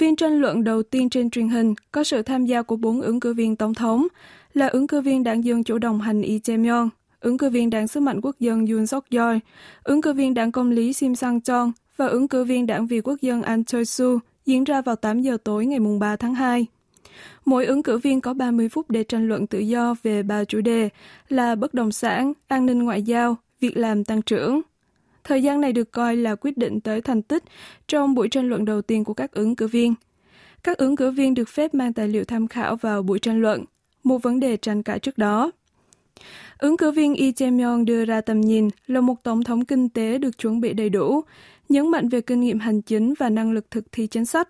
Phiên tranh luận đầu tiên trên truyền hình có sự tham gia của bốn ứng cử viên tổng thống là ứng cử viên đảng Dân Chủ đồng hành Lee Jae-myung, ứng cử viên đảng sức mạnh quốc dân Yoon suk yeol ứng cử viên đảng công lý Sim Sang-chon và ứng cử viên đảng vì quốc dân An Choi-su diễn ra vào 8 giờ tối ngày 3 tháng 2. Mỗi ứng cử viên có 30 phút để tranh luận tự do về ba chủ đề là bất động sản, an ninh ngoại giao, việc làm tăng trưởng. Thời gian này được coi là quyết định tới thành tích trong buổi tranh luận đầu tiên của các ứng cử viên. Các ứng cử viên được phép mang tài liệu tham khảo vào buổi tranh luận, một vấn đề tranh cãi trước đó. Ứng cử viên Lee Jae-myung đưa ra tầm nhìn là một tổng thống kinh tế được chuẩn bị đầy đủ, nhấn mạnh về kinh nghiệm hành chính và năng lực thực thi chính sách.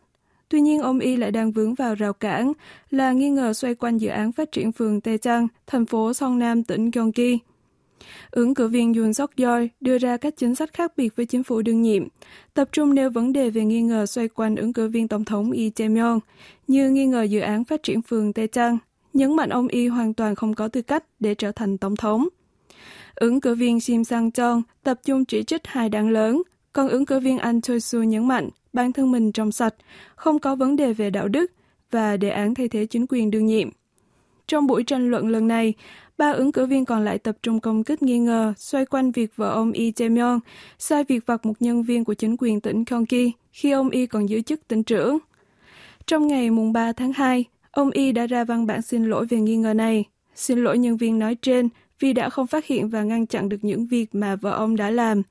Tuy nhiên, ông Y lại đang vướng vào rào cản là nghi ngờ xoay quanh dự án phát triển phường Tây Trang, thành phố Song Nam, tỉnh Gyeonggi. Ứng cử viên Yoon suk yeol đưa ra các chính sách khác biệt với chính phủ đương nhiệm, tập trung nêu vấn đề về nghi ngờ xoay quanh ứng cử viên tổng thống Lee Jae-myung, như nghi ngờ dự án phát triển phường Tê Trăng, nhấn mạnh ông Y hoàn toàn không có tư cách để trở thành tổng thống. Ứng cử viên Sim Sang-chon tập trung chỉ trích hai đảng lớn, còn ứng cử viên Anh choi soo nhấn mạnh bản thân mình trong sạch, không có vấn đề về đạo đức và đề án thay thế chính quyền đương nhiệm. Trong buổi tranh luận lần này, ba ứng cử viên còn lại tập trung công kích nghi ngờ xoay quanh việc vợ ông Lee Jae-myung sai việc vặt một nhân viên của chính quyền tỉnh Gyeonggi khi ông Y còn giữ chức tỉnh trưởng. Trong ngày mùng 3 tháng 2, ông Y đã ra văn bản xin lỗi về nghi ngờ này. Xin lỗi nhân viên nói trên vì đã không phát hiện và ngăn chặn được những việc mà vợ ông đã làm.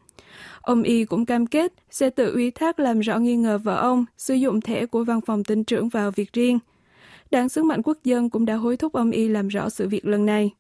Ông Y cũng cam kết sẽ tự ủy thác làm rõ nghi ngờ vợ ông sử dụng thẻ của văn phòng tỉnh trưởng vào việc riêng – Đảng sứ mạnh quốc dân cũng đã hối thúc ông Y làm rõ sự việc lần này.